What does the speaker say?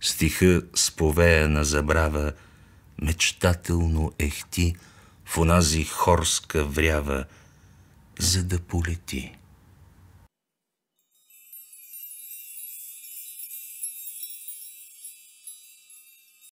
стиха с повеяна забрава, мечтателно ехти в онази хорска врява, за да полети.